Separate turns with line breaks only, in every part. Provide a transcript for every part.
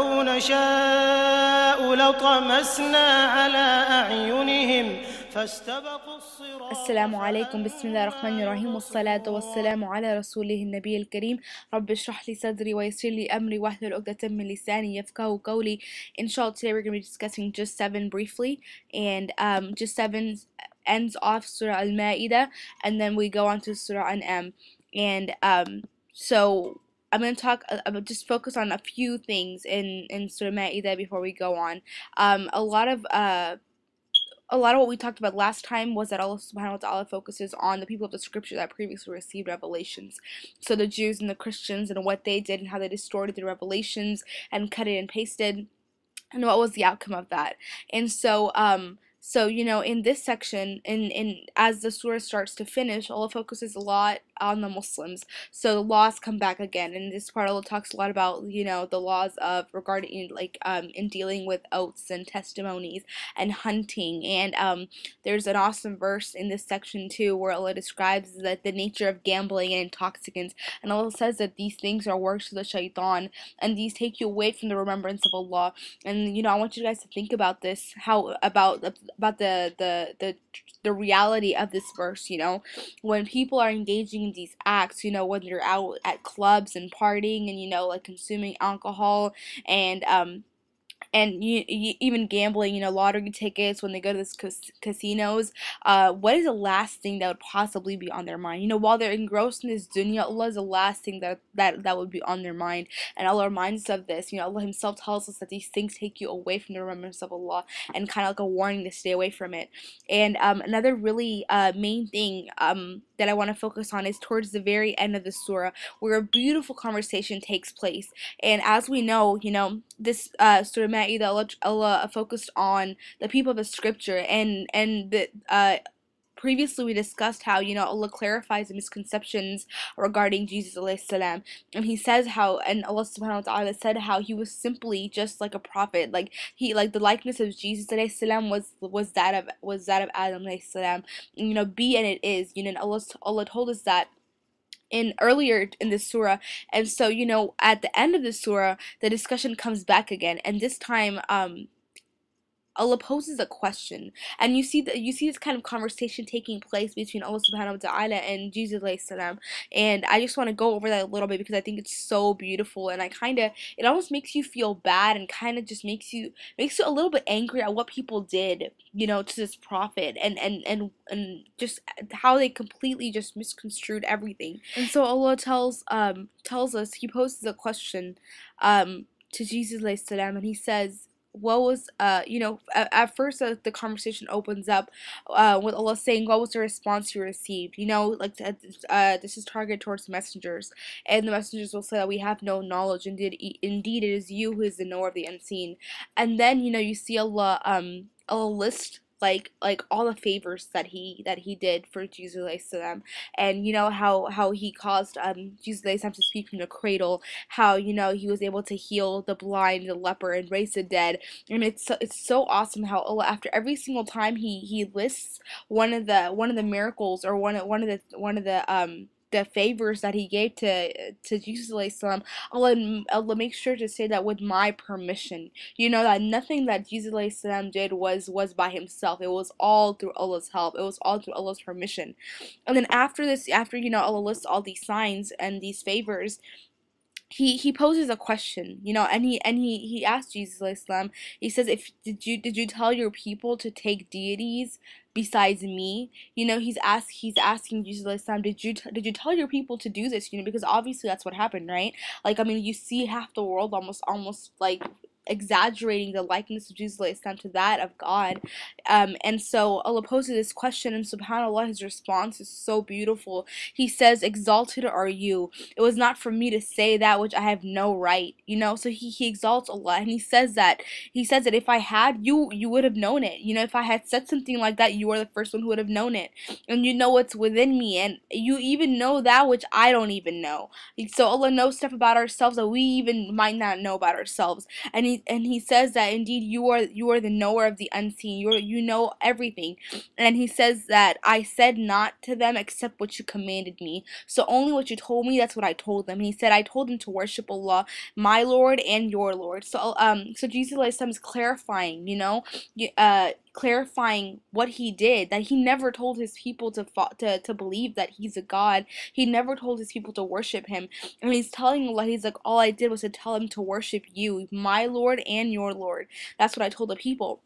ولو نشاء لطمسنا على أعينهم فاستبقوا الصراط السلام عليكم بسم الله الرحمن الرحيم والصلاة والسلام على رسوله النبي الكريم رب اشرح لي صدري ويسر لي أمري واحلل عقدة من لساني يفقهوا قولي إن شاء الله today we're going to be discussing just seven briefly and um, just seven ends off Surah Al-Ma'idah and then we go on to Surah An-Am and um, so I'm gonna talk. Uh, I'm just focus on a few things in in Surah Ma'idah before we go on. Um, a lot of uh, a lot of what we talked about last time was that Allah subhanahu wa ta'ala focuses on the people of the scripture that previously received revelations. So the Jews and the Christians and what they did and how they distorted the revelations and cut it and pasted and what was the outcome of that. And so um so, you know, in this section, and in, in, as the surah starts to finish, Allah focuses a lot on the Muslims. So the laws come back again. And this part, Allah talks a lot about, you know, the laws of regarding, like, um, in dealing with oaths and testimonies and hunting. And um, there's an awesome verse in this section, too, where Allah describes that the nature of gambling and intoxicants. And Allah says that these things are works of the shaitan. And these take you away from the remembrance of Allah. And, you know, I want you guys to think about this, how, about the about the the the the reality of this verse you know when people are engaging in these acts you know when they are out at clubs and partying and you know like consuming alcohol and um and you, you, even gambling, you know, lottery tickets when they go to these cas- casinos. Uh, what is the last thing that would possibly be on their mind? You know, while they're engrossed in this dunya, Allah is the last thing that that that would be on their mind, and Allah reminds us of this. You know, Allah Himself tells us that these things take you away from the remembrance of Allah, and kind of like a warning to stay away from it. And um, another really uh, main thing. Um, that I want to focus on is towards the very end of the surah, where a beautiful conversation takes place. And as we know, you know, this uh, surah Ma'idah, Allah, Allah focused on the people of the scripture and, and the. Uh, previously we discussed how you know Allah clarifies the misconceptions regarding Jesus salam, and he says how and Allah subhanahu wa ta'ala said how he was simply just like a prophet like he like the likeness of Jesus salam was was that of was that of Adam salam. you know be and it is you know Allah Allah told us that in earlier in the surah and so you know at the end of the surah the discussion comes back again and this time um Allah poses a question, and you see that you see this kind of conversation taking place between Allah Subhanahu wa Taala and Jesus salam. And I just want to go over that a little bit because I think it's so beautiful, and I kind of it almost makes you feel bad and kind of just makes you makes you a little bit angry at what people did, you know, to this prophet, and and and and just how they completely just misconstrued everything. And so Allah tells um tells us He poses a question um to Jesus salam, and He says what was uh you know at, at first uh, the conversation opens up uh with Allah saying what was the response you received you know like uh this is targeted towards messengers and the messengers will say that we have no knowledge indeed indeed it is you who is the knower of the unseen and then you know you see Allah um a list like like all the favors that he that he did for Jesus to them, and you know how how he caused um Jesus to speak from the cradle, how you know he was able to heal the blind, the leper, and raise the dead, and it's so, it's so awesome how oh, after every single time he he lists one of the one of the miracles or one of one of the one of the um the favors that he gave to to Jesus Islam, I'll, I'll make sure to say that with my permission. You know that nothing that Jesus did was was by himself. It was all through Allah's help. It was all through Allah's permission. And then after this, after you know Allah lists all these signs and these favors, he he poses a question you know and he and he he asks jesus islam he says if did you did you tell your people to take deities besides me you know he's ask he's asking jesus islam did you did you tell your people to do this you know because obviously that's what happened right like i mean you see half the world almost almost like exaggerating the likeness of Jesus like to that of God. Um, and so Allah poses this question, and subhanAllah, his response is so beautiful. He says, Exalted are you. It was not for me to say that which I have no right. You know, so he, he exalts Allah and he says that. He says that if I had you, you would have known it. You know, if I had said something like that, you are the first one who would have known it. And you know what's within me, and you even know that which I don't even know. So Allah knows stuff about ourselves that we even might not know about ourselves. And he and he says that indeed you are you are the knower of the unseen. You you know everything. And he says that I said not to them except what you commanded me. So only what you told me that's what I told them. And he said I told them to worship Allah, my Lord and your Lord. So um so Jesus is clarifying, you know, uh clarifying what he did that he never told his people to fo- to to believe that he's a god he never told his people to worship him and he's telling Allah he's like all I did was to tell him to worship you my lord and your lord that's what I told the people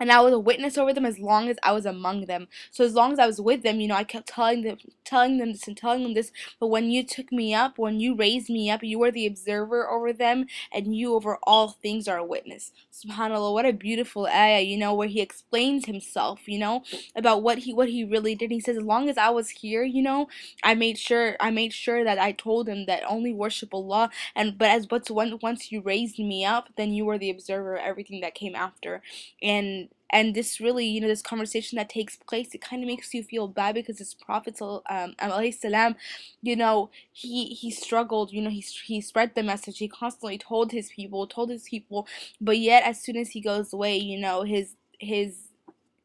and I was a witness over them as long as I was among them. So as long as I was with them, you know, I kept telling them, telling them this and telling them this. But when you took me up, when you raised me up, you were the observer over them, and you over all things are a witness. Subhanallah, what a beautiful ayah, you know, where he explains himself, you know, about what he what he really did. He says, as long as I was here, you know, I made sure I made sure that I told him that only worship Allah. And but as but once once you raised me up, then you were the observer of everything that came after, and and this really, you know, this conversation that takes place, it kind of makes you feel bad because this prophet, um, salam, you know, he he struggled, you know, he he spread the message, he constantly told his people, told his people, but yet as soon as he goes away, you know, his his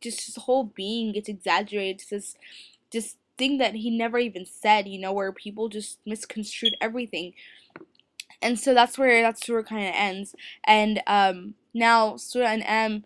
just his whole being gets exaggerated. It's this just thing that he never even said, you know, where people just misconstrued everything. And so that's where that's where kind of ends. And um, now Surah An-Am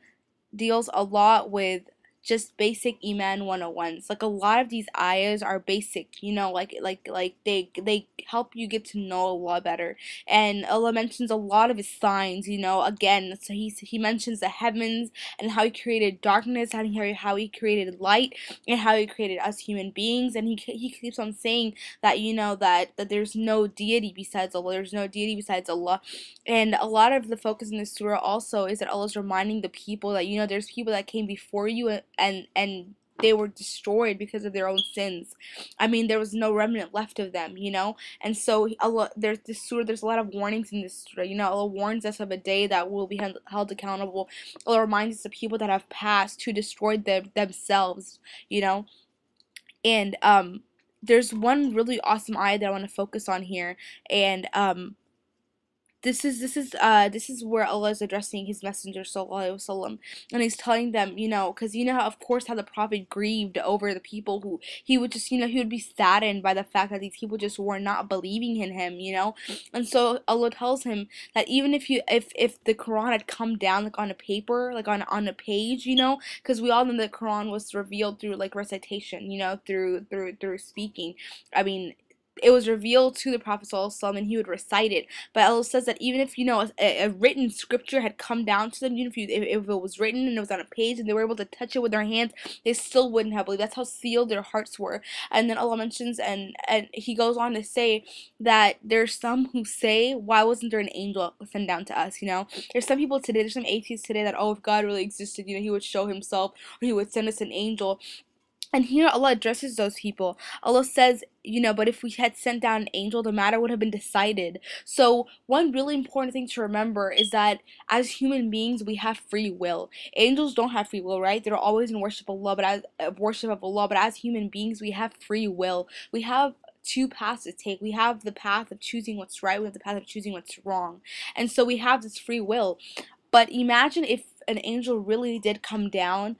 deals a lot with just basic Iman 101s. Like a lot of these ayahs are basic, you know, like like like they they help you get to know Allah better. And Allah mentions a lot of his signs, you know, again, so he he mentions the heavens and how he created darkness and how he, how he created light and how he created us human beings and he he keeps on saying that you know that that there's no deity besides Allah, there's no deity besides Allah. And a lot of the focus in this surah also is that Allah is reminding the people that you know there's people that came before you and and and they were destroyed because of their own sins. I mean, there was no remnant left of them, you know. And so a lot there's this surah. There's a lot of warnings in this surah. You know, Allah warns us of a day that will be held accountable. Allah reminds us of people that have passed who destroyed them themselves. You know, and um, there's one really awesome ayah that I want to focus on here, and um, this is this is uh this is where Allah is addressing his messenger sallallahu wasallam and he's telling them you know because you know how, of course how the prophet grieved over the people who he would just you know he would be saddened by the fact that these people just were not believing in him you know and so Allah tells him that even if you if if the Quran had come down like on a paper like on on a page you know because we all know the Quran was revealed through like recitation you know through through through speaking I mean it was revealed to the Prophet ﷺ and he would recite it. But Allah says that even if, you know, a, a written scripture had come down to them, even if, you, if, if, it was written and it was on a page and they were able to touch it with their hands, they still wouldn't have believed. That's how sealed their hearts were. And then Allah mentions and, and he goes on to say that there's some who say, why wasn't there an angel sent down to us, you know? There's some people today, there's some atheists today that, oh, if God really existed, you know, he would show himself or he would send us an angel. And here Allah addresses those people. Allah says, you know, but if we had sent down an angel, the matter would have been decided. So, one really important thing to remember is that as human beings, we have free will. Angels don't have free will, right? They're always in worship of Allah, but as uh, worship of Allah, but as human beings, we have free will. We have two paths to take. We have the path of choosing what's right, we have the path of choosing what's wrong. And so we have this free will. But imagine if an angel really did come down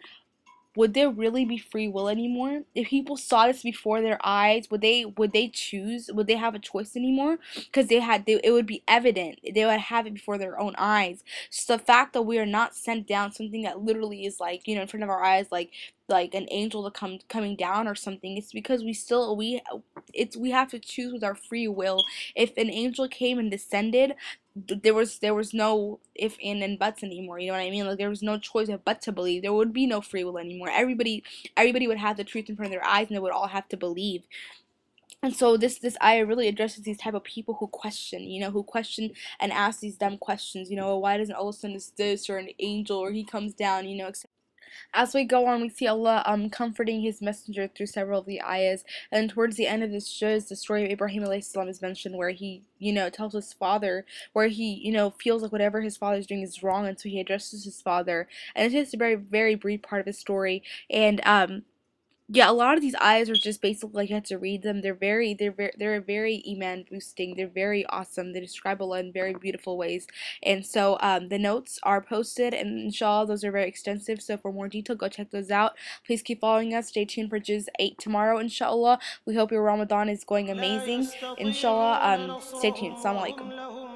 would there really be free will anymore? If people saw this before their eyes, would they would they choose? Would they have a choice anymore? Because they had they, it would be evident. They would have it before their own eyes. Just the fact that we are not sent down something that literally is like you know in front of our eyes, like like an angel to come coming down or something it's because we still we it's we have to choose with our free will if an angel came and descended there was there was no if and and buts anymore you know what i mean like there was no choice of but to believe there would be no free will anymore everybody everybody would have the truth in front of their eyes and they would all have to believe and so this this i really addresses these type of people who question, you know, who question and ask these dumb questions, you know, why doesn't Allah send us this or an angel or he comes down, you know, etc. As we go on, we see Allah um, comforting his messenger through several of the ayahs, and towards the end of this shows the story of Ibrahim salam is mentioned where he, you know, tells his father, where he, you know, feels like whatever his father is doing is wrong, and so he addresses his father, and it is a very, very brief part of his story, and um, yeah, a lot of these eyes are just basically like you have to read them. They're very, they're very, they're very Eman boosting. They're very awesome. They describe Allah in very beautiful ways. And so um, the notes are posted, and inshallah, those are very extensive. So for more detail, go check those out. Please keep following us. Stay tuned for Juz 8 tomorrow, inshallah. We hope your Ramadan is going amazing. Inshallah, um, stay tuned. Assalamu alaikum.